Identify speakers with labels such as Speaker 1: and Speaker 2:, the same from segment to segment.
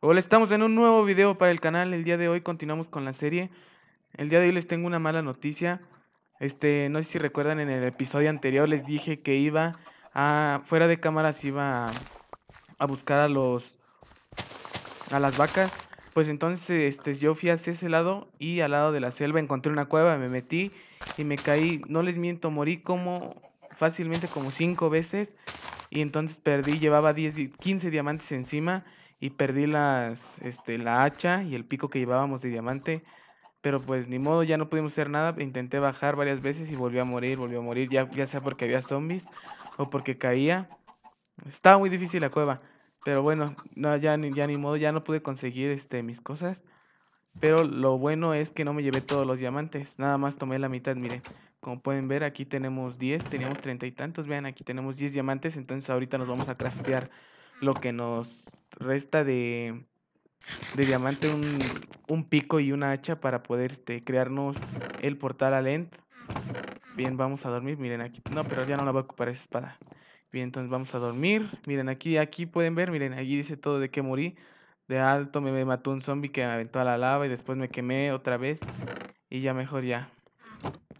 Speaker 1: Hola, estamos en un nuevo video para el canal. El día de hoy continuamos con la serie. El día de hoy les tengo una mala noticia. Este, no sé si recuerdan en el episodio anterior les dije que iba a fuera de cámaras iba a, a buscar a los a las vacas. Pues entonces este, yo fui hacia ese lado y al lado de la selva encontré una cueva, me metí y me caí, no les miento, morí como fácilmente como cinco veces y entonces perdí, llevaba 10, 15 diamantes encima y perdí las, este, la hacha y el pico que llevábamos de diamante. Pero pues ni modo, ya no pudimos hacer nada. Intenté bajar varias veces y volví a morir, volví a morir, ya, ya sea porque había zombies o porque caía. Estaba muy difícil la cueva. Pero bueno, no, ya, ni, ya ni modo, ya no pude conseguir este, mis cosas. Pero lo bueno es que no me llevé todos los diamantes. Nada más tomé la mitad, miren. Como pueden ver, aquí tenemos 10, teníamos treinta y tantos. Vean, aquí tenemos 10 diamantes. Entonces ahorita nos vamos a craftear lo que nos resta de, diamante un, un, pico y una hacha para poder este, crearnos el portal a Lent. Bien, vamos a dormir. Miren aquí. No, pero ya no la voy a ocupar esa espada. Bien, entonces vamos a dormir. Miren aquí, aquí pueden ver. Miren, allí dice todo de que morí. De alto me mató un zombie que me aventó a la lava y después me quemé otra vez. Y ya mejor ya.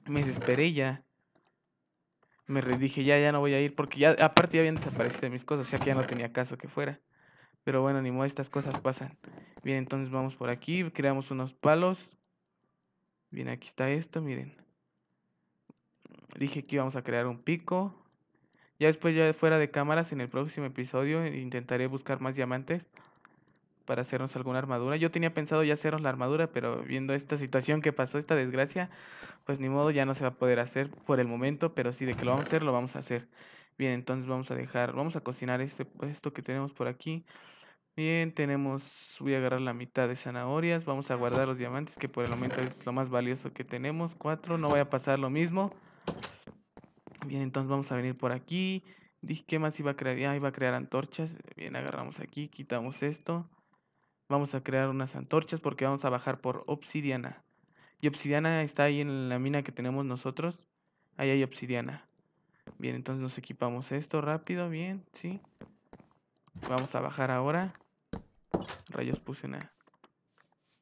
Speaker 1: Me desesperé ya. Me dije, ya, ya no voy a ir porque ya, aparte ya habían desaparecido mis cosas, ya que ya no tenía caso que fuera. Pero bueno, ni modo, estas cosas pasan. Bien, entonces vamos por aquí, creamos unos palos. Bien, aquí está esto, miren. Dije que íbamos a crear un pico. Ya después, ya fuera de cámaras, en el próximo episodio intentaré buscar más diamantes para hacernos alguna armadura. Yo tenía pensado ya hacernos la armadura, pero viendo esta situación que pasó, esta desgracia, pues ni modo, ya no se va a poder hacer por el momento, pero sí de que lo vamos a hacer, lo vamos a hacer. Bien, entonces vamos a dejar, vamos a cocinar este, esto que tenemos por aquí. Bien, tenemos, voy a agarrar la mitad de zanahorias, vamos a guardar los diamantes que por el momento es lo más valioso que tenemos, cuatro, no voy a pasar lo mismo. Bien, entonces vamos a venir por aquí, dije que más iba a crear, ah, iba a crear antorchas, bien, agarramos aquí, quitamos esto, vamos a crear unas antorchas porque vamos a bajar por obsidiana. Y obsidiana está ahí en la mina que tenemos nosotros, ahí hay obsidiana. Bien, entonces nos equipamos esto rápido, bien, sí. Vamos a bajar ahora. Rayos, puse una.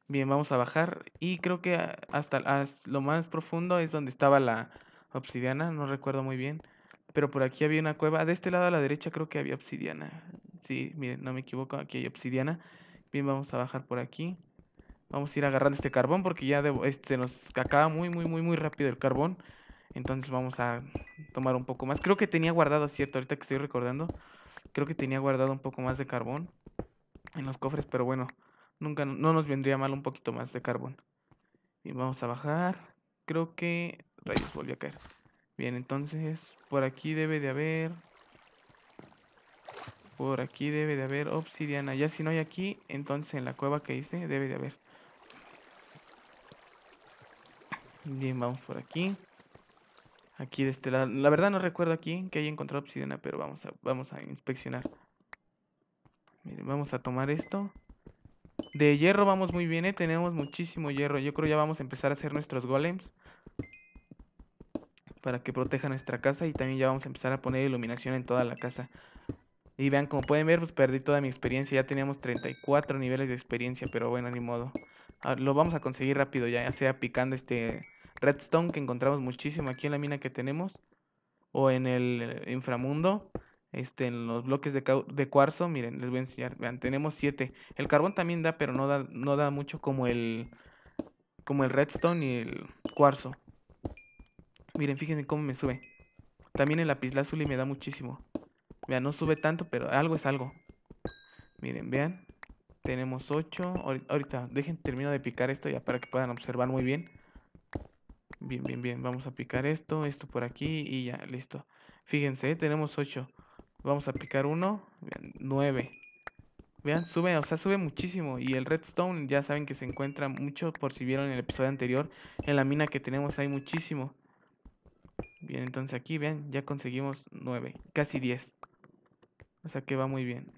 Speaker 1: Bien, vamos a bajar. Y creo que hasta, lo más profundo es donde estaba la obsidiana. No recuerdo muy bien. Pero por aquí había una cueva. De este lado a la derecha creo que había obsidiana. Sí, miren, no me equivoco. Aquí hay obsidiana. Bien, vamos a bajar por aquí. Vamos a ir agarrando este carbón porque ya se nos acaba muy, muy, muy, muy rápido el carbón. Entonces vamos a tomar un poco más. Creo que tenía guardado, cierto, ahorita que estoy recordando. Creo que tenía guardado un poco más de carbón en los cofres, pero bueno, nunca no nos vendría mal un poquito más de carbón. Y vamos a bajar. Creo que rayos volvió a caer. Bien, entonces por aquí debe de haber por aquí debe de haber obsidiana. Ya si no hay aquí, entonces en la cueva que hice debe de haber. Bien, vamos por aquí. Aquí de este lado. La verdad no recuerdo aquí que haya encontrado obsidiana, pero vamos a, vamos a inspeccionar vamos a tomar esto. De hierro vamos muy bien, ¿eh? Tenemos muchísimo hierro. Yo creo ya vamos a empezar a hacer nuestros golems. Para que proteja nuestra casa. Y también ya vamos a empezar a poner iluminación en toda la casa. Y vean, como pueden ver, pues perdí toda mi experiencia. Ya teníamos 34 niveles de experiencia, pero bueno, ni modo. Ah, lo vamos a conseguir rápido ya, ya sea picando este redstone que encontramos muchísimo aquí en la mina que tenemos. O en el inframundo este, en los bloques de, cuarzo, miren, les voy a enseñar, vean, tenemos 7. El carbón también da, pero no da, no da mucho como el, como el redstone y el cuarzo. Miren, fíjense cómo me sube. También el lapislázuli me da muchísimo. Vean, no sube tanto, pero algo es algo. Miren, vean. Tenemos 8. Ahorita, dejen, termino de picar esto ya para que puedan observar muy bien. Bien, bien, bien. Vamos a picar esto, esto por aquí y ya, listo. Fíjense, ¿eh? tenemos 8. Vamos a picar uno. Vean, nueve. Vean, sube, o sea, sube muchísimo. Y el redstone ya saben que se encuentra mucho, por si vieron en el episodio anterior, en la mina que tenemos hay muchísimo. Bien, entonces aquí, vean, ya conseguimos 9, casi diez O sea que va muy bien.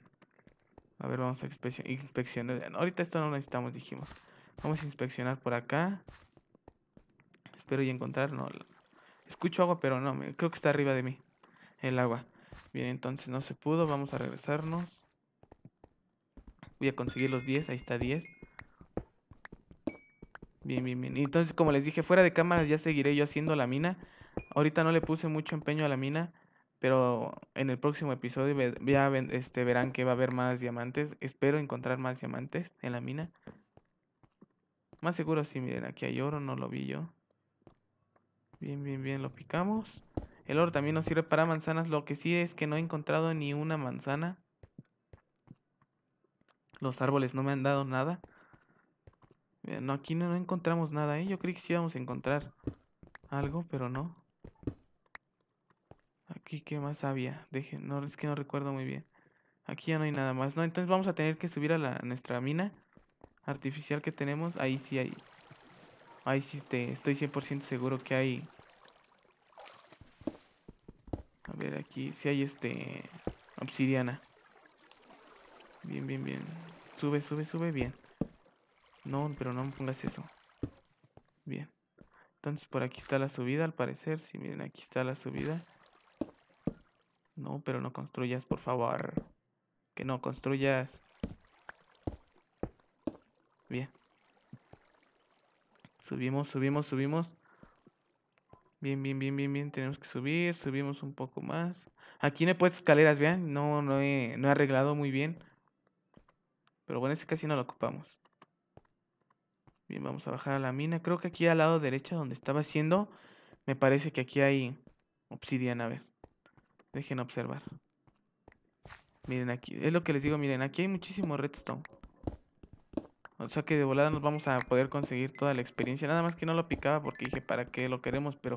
Speaker 1: A ver, vamos a inspeccionar. Ahorita esto no lo necesitamos, dijimos. Vamos a inspeccionar por acá. Espero y encontrar, no. Escucho agua, pero no, creo que está arriba de mí el agua. Bien, entonces no se pudo. Vamos a regresarnos. Voy a conseguir los 10. Ahí está 10. Bien, bien, bien. Entonces, como les dije, fuera de cámaras ya seguiré yo haciendo la mina. Ahorita no le puse mucho empeño a la mina. Pero en el próximo episodio ya este, verán que va a haber más diamantes. Espero encontrar más diamantes en la mina. Más seguro sí, miren, aquí hay oro, no lo vi yo. Bien, bien, bien, lo picamos. El oro también nos sirve para manzanas. Lo que sí es que no he encontrado ni una manzana. Los árboles no me han dado nada. Eh, no, aquí no, encontramos nada, ¿eh? Yo creí que sí íbamos a encontrar algo, pero no. Aquí, ¿qué más había? no, es que no recuerdo muy bien. Aquí ya no hay nada más, ¿no? Entonces vamos a tener que subir a, la, nuestra mina artificial que tenemos. Ahí sí hay... Ahí sí estoy 100% seguro que hay ver aquí si hay este obsidiana. Bien, bien, bien. Sube, sube, sube, bien. No, pero no me pongas eso. Bien. Entonces por aquí está la subida, al parecer. Si sí, miren, aquí está la subida. No, pero no construyas, por favor. Que no construyas. Bien. Subimos, subimos, subimos. Bien, bien, bien, bien, bien. Tenemos que subir. Subimos un poco más. Aquí no he puesto escaleras, vean. No, no he, no he arreglado muy bien. Pero bueno, ese casi no lo ocupamos. Bien, vamos a bajar a la mina. Creo que aquí al lado derecha donde estaba haciendo, me parece que aquí hay obsidiana. A ver, dejen observar. Miren aquí, es lo que les digo, miren, aquí hay muchísimo redstone. O sea que de volada nos vamos a poder conseguir toda la experiencia. Nada más que no lo picaba porque dije, ¿para qué lo queremos? Pero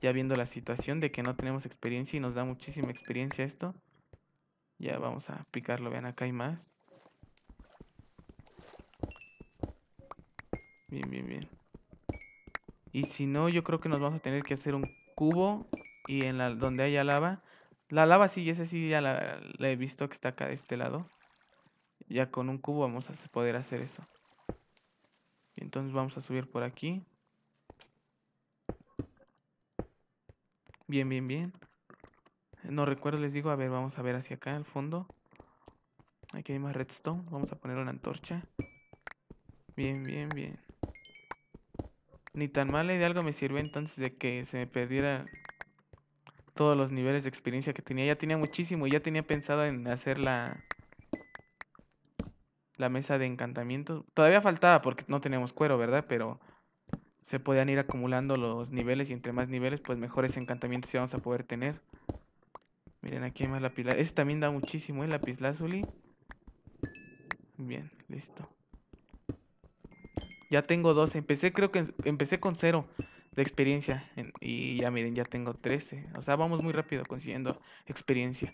Speaker 1: ya viendo la situación de que no tenemos experiencia y nos da muchísima experiencia esto. Ya vamos a picarlo. Vean, acá hay más. Bien, bien, bien. Y si no, yo creo que nos vamos a tener que hacer un cubo. Y en la donde haya lava. La lava sí, esa sí ya la he visto que está acá de este lado. Ya con un cubo vamos a poder hacer eso. Entonces vamos a subir por aquí. Bien, bien, bien. No recuerdo, les digo, a ver, vamos a ver hacia acá, al fondo. Aquí hay más redstone, vamos a poner una antorcha. Bien, bien, bien. Ni tan mal, eh, de algo me sirvió entonces de que se me perdiera todos los niveles de experiencia que tenía. Ya tenía muchísimo, y ya tenía pensado en hacer la, la mesa de encantamiento. Todavía faltaba porque no teníamos cuero, ¿verdad? Pero se podían ir acumulando los niveles y entre más niveles, pues mejores encantamientos íbamos a poder tener. Miren, aquí hay más pila ese también da muchísimo, el ¿eh? pisla Bien, listo. Ya tengo 12. Empecé, creo que empecé con 0 de experiencia. y ya miren, ya tengo 13. O sea, vamos muy rápido consiguiendo experiencia.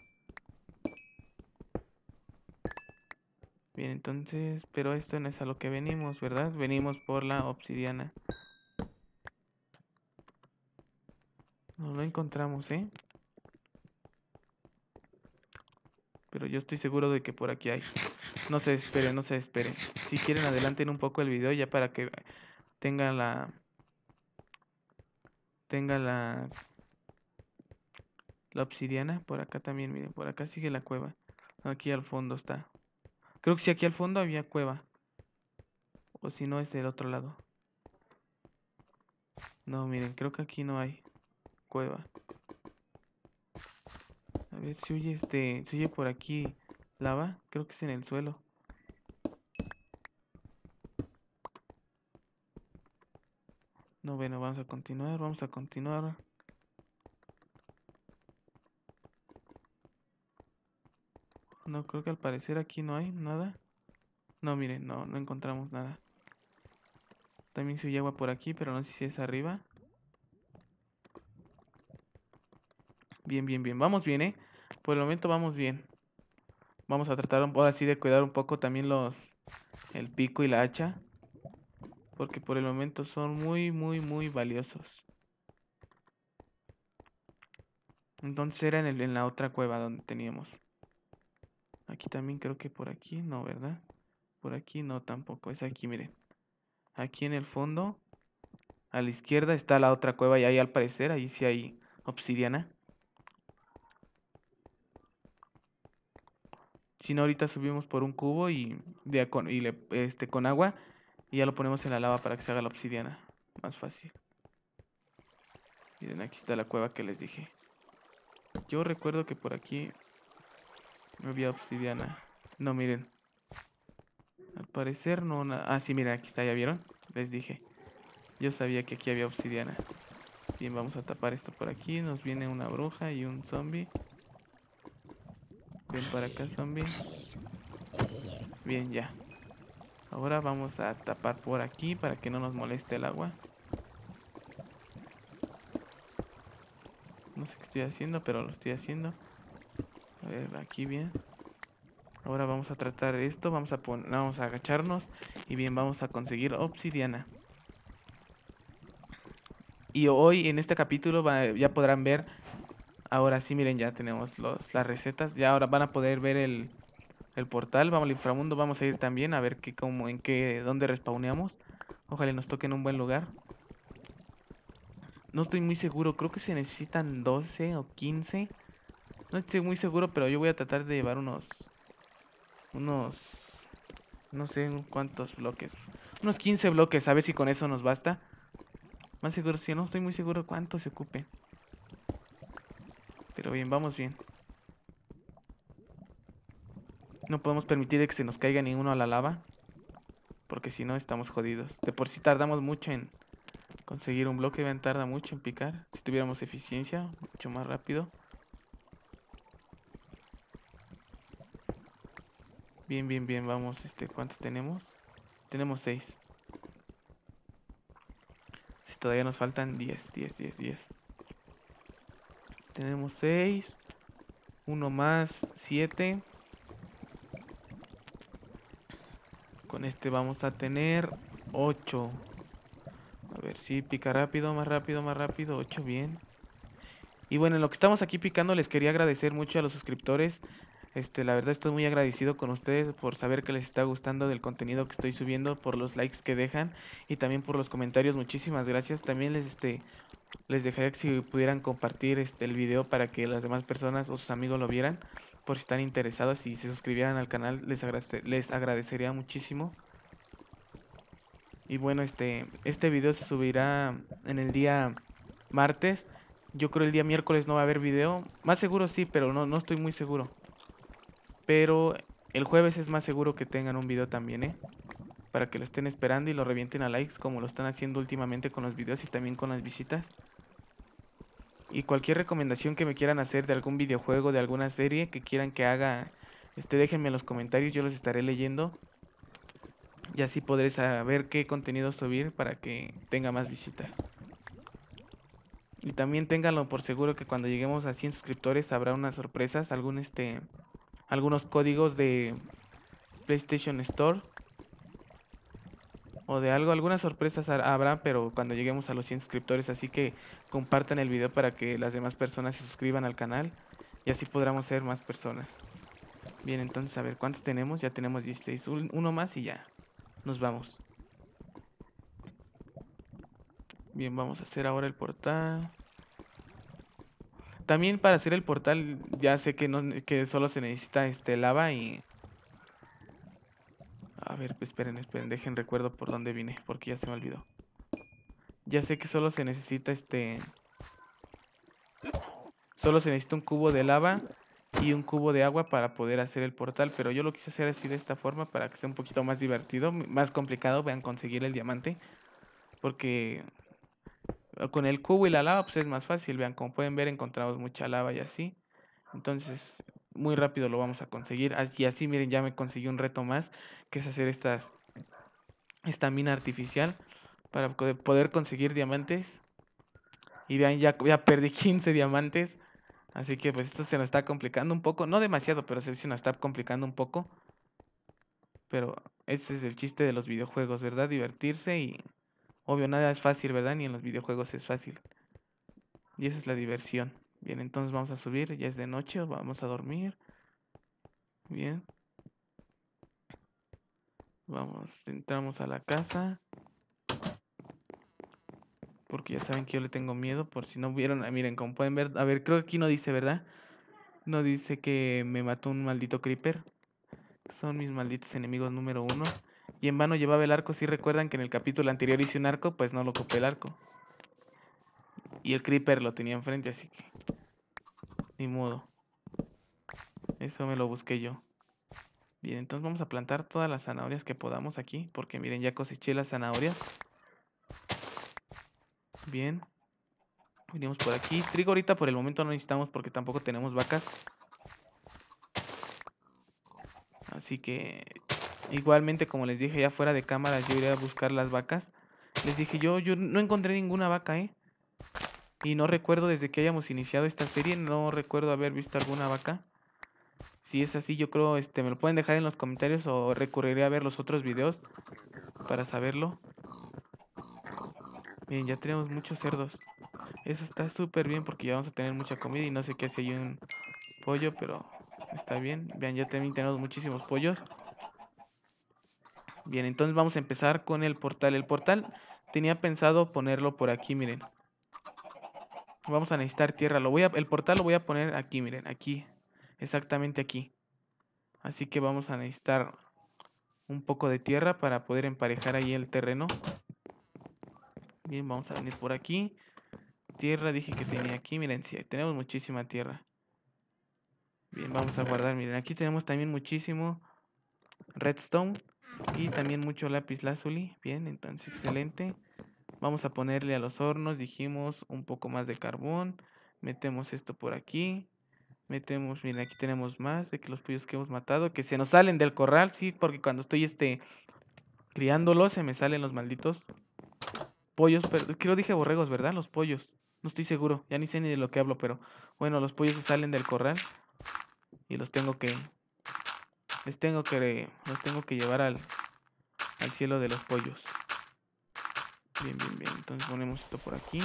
Speaker 1: Bien, entonces, pero esto no es a lo que venimos, ¿verdad? Venimos por la obsidiana. No lo encontramos, ¿eh? Pero yo estoy seguro de que por aquí hay. No se esperen, no se esperen. Si quieren, adelanten un poco el video ya para que tenga la... Tenga la... La obsidiana. Por acá también, miren. Por acá sigue la cueva. Aquí al fondo está. Creo que si aquí al fondo había cueva. O si no, es del otro lado. No, miren, creo que aquí no hay cueva. A ver si oye este. Si oye por aquí lava. Creo que es en el suelo. No, bueno, vamos a continuar, vamos a continuar. No, creo que al parecer aquí no hay nada. No, miren, no, no encontramos nada. También se oye agua por aquí, pero no sé si es arriba. Bien, bien, bien. Vamos bien, ¿eh? Por el momento vamos bien. Vamos a tratar ahora sí de cuidar un poco también los... El pico y la hacha. Porque por el momento son muy, muy, muy valiosos. Entonces era en, el, en la otra cueva donde teníamos. Aquí también creo que por aquí, no, ¿verdad? Por aquí no tampoco, es aquí, miren. Aquí en el fondo, a la izquierda está la otra cueva y ahí al parecer, ahí sí hay obsidiana. Si no, ahorita subimos por un cubo y, y le, este, con agua y ya lo ponemos en la lava para que se haga la obsidiana. Más fácil. Miren, aquí está la cueva que les dije. Yo recuerdo que por aquí no había obsidiana. No, miren. Al parecer no... Ah, sí, miren, aquí está, ¿ya vieron? Les dije. Yo sabía que aquí había obsidiana. Bien, vamos a tapar esto por aquí. Nos viene una bruja y un zombie. Ven para acá, zombie. Bien, ya. Ahora vamos a tapar por aquí para que no nos moleste el agua. No sé qué estoy haciendo, pero lo estoy haciendo ver, aquí bien. Ahora vamos a tratar esto, vamos a pon vamos a agacharnos y bien, vamos a conseguir obsidiana. Y hoy en este capítulo ya podrán ver, ahora sí miren, ya tenemos las recetas, ya ahora van a poder ver el, portal, vamos al inframundo, vamos a ir también a ver qué, como en qué, dónde respawneamos. Ojalá nos toque en un buen lugar. No estoy muy seguro, creo que se necesitan 12 o 15 no estoy muy seguro, pero yo voy a tratar de llevar unos... Unos... No sé cuántos bloques. Unos 15 bloques, a ver si con eso nos basta. Más seguro, si no estoy muy seguro cuánto se ocupe. Pero bien, vamos bien. No podemos permitir que se nos caiga ninguno a la lava. Porque si no, estamos jodidos. De por sí tardamos mucho en conseguir un bloque. Vean, tarda mucho en picar. Si tuviéramos eficiencia, mucho más rápido. Bien, bien, bien, vamos, este, ¿cuántos tenemos? Tenemos 6. Si todavía nos faltan 10, 10, 10, 10. Tenemos 6. Uno más, 7. Con este vamos a tener 8. A ver si pica rápido, más rápido, más rápido. 8, bien. Y bueno, en lo que estamos aquí picando les quería agradecer mucho a los suscriptores, este, la verdad estoy muy agradecido con ustedes por saber que les está gustando del contenido que estoy subiendo, por los likes que dejan y también por los comentarios. Muchísimas gracias. También les este les dejaría que si pudieran compartir este el video para que las demás personas o sus amigos lo vieran, por si están interesados y se suscribieran al canal, les les agradecería muchísimo. Y bueno, este este video se subirá en el día martes. Yo creo el día miércoles no va a haber video. Más seguro sí, pero no, no estoy muy seguro. Pero el jueves es más seguro que tengan un video también, ¿eh? Para que lo estén esperando y lo revienten a likes como lo están haciendo últimamente con los videos y también con las visitas. Y cualquier recomendación que me quieran hacer de algún videojuego, de alguna serie que quieran que haga, este, déjenme en los comentarios, yo los estaré leyendo. Y así podré saber qué contenido subir para que tenga más visitas. Y también ténganlo por seguro que cuando lleguemos a 100 suscriptores habrá unas sorpresas, algún este algunos códigos de PlayStation Store o de algo. Algunas sorpresas habrá, pero cuando lleguemos a los 100 suscriptores. Así que compartan el video para que las demás personas se suscriban al canal. Y así podremos ser más personas. Bien, entonces a ver, ¿cuántos tenemos? Ya tenemos 16. uno más y ya. Nos vamos. Bien, vamos a hacer ahora el portal. También para hacer el portal ya sé que, solo se necesita este lava y... A ver, esperen, esperen, dejen recuerdo por dónde vine, porque ya se me olvidó. Ya sé que solo se necesita este... Solo se necesita un cubo de lava y un cubo de agua para poder hacer el portal, pero yo lo quise hacer así de esta forma para que sea un poquito más divertido, más complicado, vean, conseguir el diamante, porque con el cubo y la lava pues es más fácil, vean, como pueden ver encontramos mucha lava y así. Entonces, muy rápido lo vamos a conseguir. Y así, miren, ya me conseguí un reto más, que es hacer estas esta mina artificial para poder conseguir diamantes. Y vean, ya, ya perdí 15 diamantes. Así que pues esto se nos está complicando un poco. No demasiado, pero sí se nos está complicando un poco. Pero ese es el chiste de los videojuegos, ¿verdad? Divertirse y Obvio, nada es fácil, ¿verdad? Ni en los videojuegos es fácil. Y esa es la diversión. Bien, entonces vamos a subir. Ya es de noche, vamos a dormir. Bien. Vamos, entramos a la casa. Porque ya saben que yo le tengo miedo. Por si no vieron, ah, miren, como pueden ver. A ver, creo que aquí no dice, ¿verdad? No dice que me mató un maldito creeper. Son mis malditos enemigos número uno y en vano llevaba el arco. Si recuerdan que en el capítulo anterior hice un arco, pues no lo copé el arco. Y el creeper lo tenía enfrente, así que... Ni modo. Eso me lo busqué yo. Bien, entonces vamos a plantar todas las zanahorias que podamos aquí. Porque miren, ya coseché las zanahorias. Bien. Venimos por aquí. Trigo ahorita por el momento no necesitamos porque tampoco tenemos vacas. Así que Igualmente, como les dije ya fuera de cámara, yo iré a buscar las vacas. Les dije, yo, yo no encontré ninguna vaca, ¿eh? Y no recuerdo desde que hayamos iniciado esta serie, no recuerdo haber visto alguna vaca. Si es así, yo creo, este, me lo pueden dejar en los comentarios o recurriré a ver los otros videos para saberlo. Bien, ya tenemos muchos cerdos. Eso está súper bien porque ya vamos a tener mucha comida y no sé qué hace hay un pollo, pero está bien. Vean, ya también tenemos muchísimos pollos. Bien, entonces vamos a empezar con el portal. El portal tenía pensado ponerlo por aquí, miren. Vamos a necesitar tierra. Lo voy a, el portal lo voy a poner aquí, miren, aquí. Exactamente aquí. Así que vamos a necesitar un poco de tierra para poder emparejar ahí el terreno. Bien, vamos a venir por aquí. Tierra, dije que tenía aquí, miren, sí, tenemos muchísima tierra. Bien, vamos a guardar, miren, aquí tenemos también muchísimo redstone. Y también mucho lápiz lazuli. Bien, entonces excelente. Vamos a ponerle a los hornos, dijimos, un poco más de carbón. Metemos esto por aquí. Metemos, miren, aquí tenemos más de que los pollos que hemos matado, que se nos salen del corral, sí, porque cuando estoy este criándolos se me salen los malditos pollos, pero creo dije borregos, ¿verdad? Los pollos. No estoy seguro, ya ni sé ni de lo que hablo, pero bueno, los pollos se salen del corral y los tengo que tengo que, los tengo que llevar al, al cielo de los pollos. Bien, bien, bien. Entonces ponemos esto por aquí.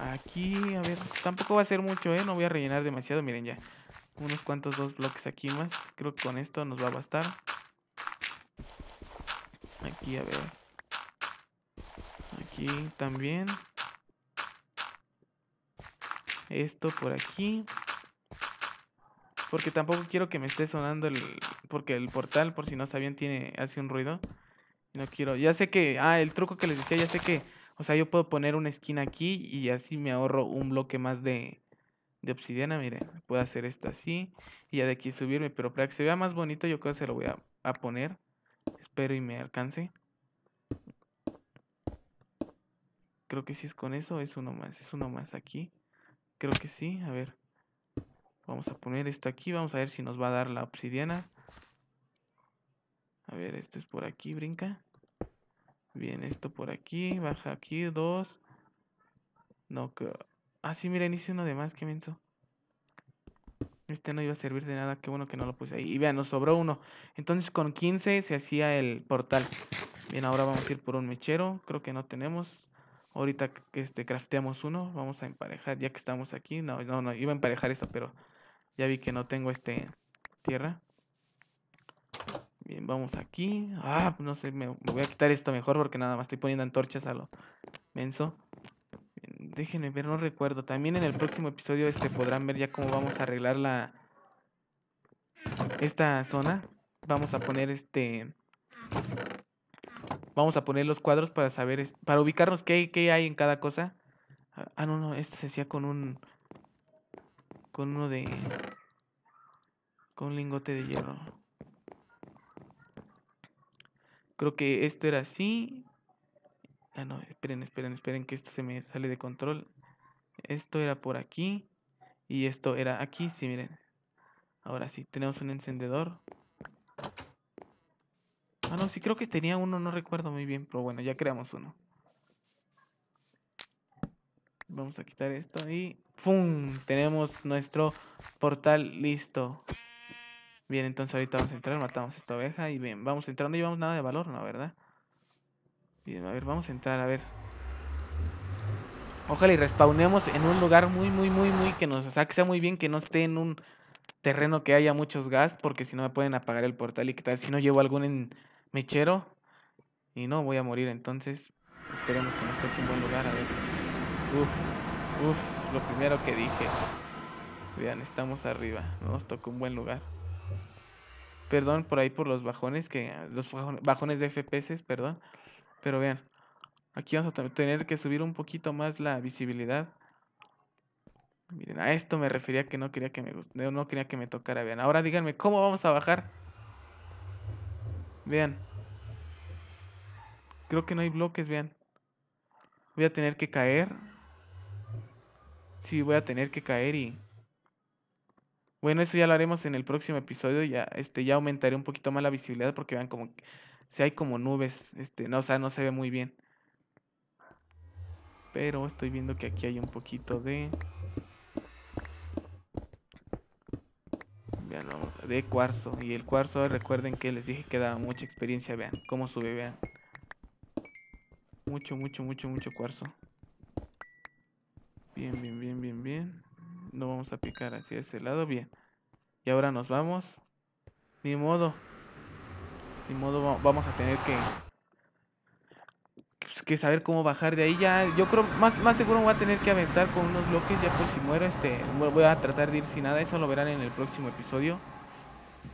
Speaker 1: Aquí, a ver, tampoco va a ser mucho, ¿eh? No voy a rellenar demasiado, miren ya. Unos cuantos dos bloques aquí más. Creo que con esto nos va a bastar. Aquí, a ver. Aquí también. Esto por aquí. Porque tampoco quiero que me esté sonando el. Porque el portal, por si no sabían, tiene. hace un ruido. no quiero. Ya sé que. Ah, el truco que les decía, ya sé que. O sea, yo puedo poner una esquina aquí y así me ahorro un bloque más de, de obsidiana. Miren, puedo hacer esto así y ya de aquí subirme. Pero para que se vea más bonito, yo creo que se lo voy a, a poner. Espero y me alcance. Creo que si es con eso, es uno más, es uno más aquí. Creo que sí, a ver. Vamos a poner esto aquí. Vamos a ver si nos va a dar la obsidiana. A ver, esto es por aquí, brinca. Bien, esto por aquí. Baja aquí, dos. No, que... Ah, sí, miren, hice uno de más, qué menso. Este no iba a servir de nada, qué bueno que no lo puse ahí. Y vean, nos sobró uno. Entonces con 15 se hacía el portal. Bien, ahora vamos a ir por un mechero. Creo que no tenemos. Ahorita este, crafteamos uno. Vamos a emparejar, ya que estamos aquí. No, no, no, iba a emparejar esto, pero ya vi que no tengo este tierra. Bien, vamos aquí. Ah, pues no sé, me, voy a quitar esto mejor porque nada más estoy poniendo antorchas a lo menso. déjenme ver, no recuerdo. También en el próximo episodio este podrán ver ya cómo vamos a arreglar la esta zona. Vamos a poner este vamos a poner los cuadros para saber para ubicarnos qué, qué hay en cada cosa. Ah, ah no, no, esto se hacía con un con uno de... con un lingote de hierro. Creo que esto era así. Ah, no, esperen, esperen, esperen que esto se me sale de control. Esto era por aquí. Y esto era aquí, sí, miren. Ahora sí, tenemos un encendedor. Ah, no, sí creo que tenía uno, no recuerdo muy bien, pero bueno, ya creamos uno. Vamos a quitar esto y ¡Fum! Tenemos nuestro portal listo. Bien, entonces ahorita vamos a entrar, matamos a esta oveja y bien, vamos a entrar, no llevamos nada de valor, la ¿Verdad? Bien, a ver, vamos a entrar, a ver. Ojalá y respawnemos en un lugar muy, muy, muy, muy que nos saque sea muy bien, que no esté en un terreno que haya muchos gas, porque si no me pueden apagar el portal y qué tal si no llevo algún en mechero y no voy a morir, entonces esperemos que nos toque un buen lugar, a ver. Uf, uf, lo primero que dije. Vean, estamos arriba. nos tocó un buen lugar. Perdón por ahí por los bajones, que los bajones de FPS, perdón. Pero vean, aquí vamos a tener que subir un poquito más la visibilidad. Miren, a esto me refería que no quería que me no quería que me tocara. Vean, ahora díganme cómo vamos a bajar. Vean. Creo que no hay bloques, vean. Voy a tener que caer sí voy a tener que caer y... Bueno, eso ya lo haremos en el próximo episodio, ya, este, ya aumentaré un poquito más la visibilidad porque vean como si hay como nubes, este, no, o sea, no se ve muy bien. Pero estoy viendo que aquí hay un poquito de... de cuarzo. Y el cuarzo, recuerden que les dije que da mucha experiencia, vean, cómo sube, vean. Mucho, mucho, mucho, mucho cuarzo. Bien, bien, bien, bien, bien. No vamos a picar hacia ese lado. Bien. Y ahora nos vamos. Ni modo. Ni modo vamos a tener que... Pues, que saber cómo bajar de ahí ya. Yo creo más, más seguro voy a tener que aventar con unos bloques ya por si muero. Este, voy a tratar de ir sin nada. Eso lo verán en el próximo episodio.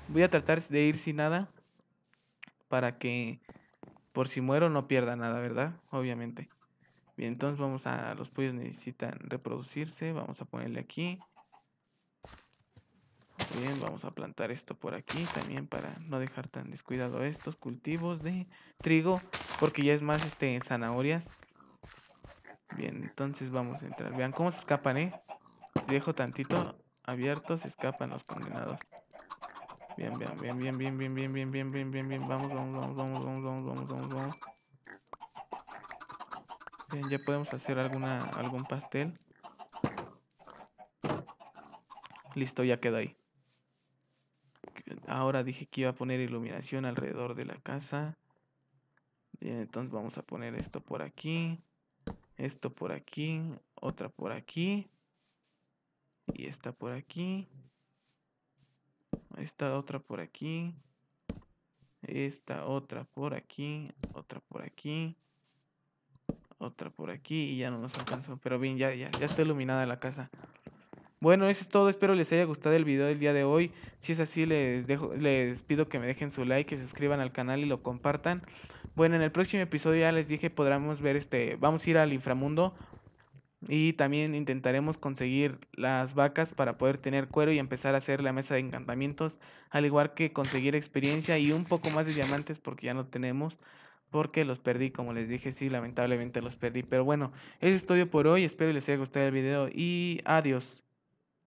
Speaker 1: Voy a tratar de ir sin nada. Para que por si muero no pierda nada, ¿verdad? Obviamente. Bien, entonces vamos a... Los pollos necesitan reproducirse. Vamos a ponerle aquí. Bien, vamos a plantar esto por aquí también para no dejar tan descuidado estos cultivos de trigo. Porque ya es más este zanahorias. Bien, entonces vamos a entrar. Vean cómo se escapan, ¿eh? Si dejo tantito abierto, se escapan los condenados. Bien, bien, bien, bien, bien, bien, bien, bien, bien, bien, bien, bien. Vamos, vamos, vamos, vamos, vamos, vamos, vamos, vamos, vamos ya podemos hacer alguna algún pastel. Listo, ya quedó ahí. Ahora dije que iba a poner iluminación alrededor de la casa. entonces vamos a poner esto por aquí. Esto por aquí. Otra por aquí. Y esta por aquí. Esta otra por aquí. Esta otra por aquí. Otra por aquí. Otra por aquí y ya no nos alcanzó. Pero bien, ya, ya, ya está iluminada la casa. Bueno, eso es todo. Espero les haya gustado el video del día de hoy. Si es así, les, dejo, les pido que me dejen su like, que se suscriban al canal y lo compartan. Bueno, en el próximo episodio ya les dije, podremos ver este... Vamos a ir al inframundo y también intentaremos conseguir las vacas para poder tener cuero y empezar a hacer la mesa de encantamientos, al igual que conseguir experiencia y un poco más de diamantes porque ya no tenemos porque los perdí, como les dije, sí, lamentablemente los perdí. Pero bueno, eso es todo por hoy, espero les haya gustado el video y adiós.